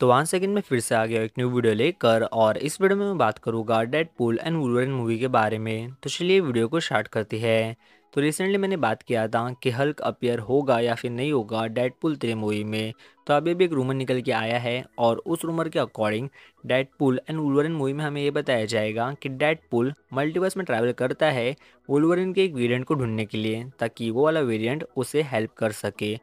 तो one second में फिर से आ गया एक न्यू वीडियो लेकर और इस वीडियो में मैं बात करूंगा Deadpool and Wolverine movie के बारे में तो चलिए वीडियो को स्टार्ट करती है तो रिसेंटली मैंने बात किया था कि हल्क अपियर होगा या फिर नहीं होगा डेड पुल थ्री मूवी में तो अभी भी एक रूमर निकल के आया है और उस रूमर के according Deadpool and Wolverine movie में हमें ये बताया जाएगा कि डेड पुल मल्टीवर्स में ट्रैवल करता है वुलवरिन के एक वेरियंट को ढूंढने के लिए ताकि वो वाला वेरियंट उसे हेल्प कर सके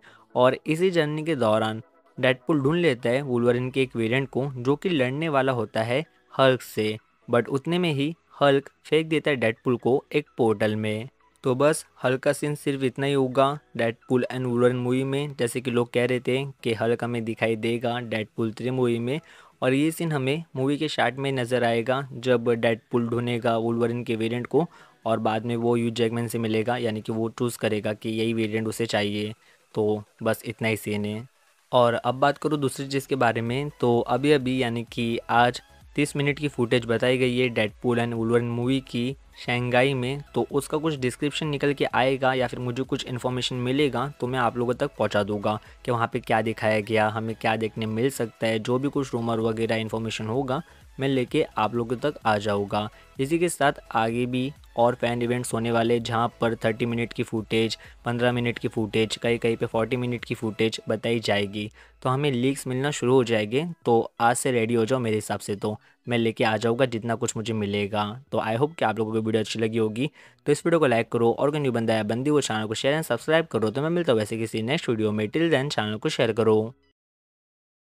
और इसी जर्नी के दौरान डेडपुल ढूंढ लेता है वुलवरिन के एक वेरिएंट को जो कि लड़ने वाला होता है हल्क से बट उतने में ही हल्क फेंक देता है डेडपुल को एक पोर्टल में तो बस हल्क का सीन सिर्फ इतना ही होगा डेडपुल एंड वुलवरिन मूवी में जैसे कि लोग कह रहे थे कि हल्क हमें दिखाई देगा डेडपुल थ्री मूवी में और ये सीन हमें मूवी के शार्ट में नज़र आएगा जब डेडपुल ढूंढेगा वुलवरिन के वेरियंट को और बाद में वो यू जैगमैन से मिलेगा यानी कि वो चूज़ करेगा कि यही वेरियंट उसे चाहिए तो बस इतना ही सीन है और अब बात करूँ दूसरी चीज़ के बारे में तो अभी अभी यानी कि आज तीस मिनट की फुटेज बताई गई है डेडपूल एंड वुलवर्न मूवी की शंघाई में तो उसका कुछ डिस्क्रिप्शन निकल के आएगा या फिर मुझे कुछ इन्फॉर्मेशन मिलेगा तो मैं आप लोगों तक पहुंचा दूंगा कि वहाँ पे क्या दिखाया गया हमें क्या देखने मिल सकता है जो भी कुछ रूमर वगैरह इन्फॉर्मेशन होगा मैं लेके आप लोगों तक आ जाऊँगा इसी के साथ आगे भी और फैन इवेंट्स होने वाले जहाँ पर थर्टी मिनट की फुटेज पंद्रह मिनट की फुटेज कहीं कहीं पर फोर्टी मिनट की फुटेज बताई जाएगी तो हमें लीक्स मिलना शुरू हो जाएंगे तो आज से रेडी हो जाओ मेरे हिसाब से तो मैं लेके आ जाऊँगा जितना कुछ मुझे मिलेगा तो आई होप कि आप लोगों को वीडियो अच्छी लगी होगी तो इस वीडियो को लाइक करो और कोई न्यू बंदा है बंदी वो चैनल को शेयर एंड सब्सक्राइब करो तो मैं मिलता हूँ वैसे किसी नेक्स्ट वीडियो में टिल देन चैनल को शेयर करो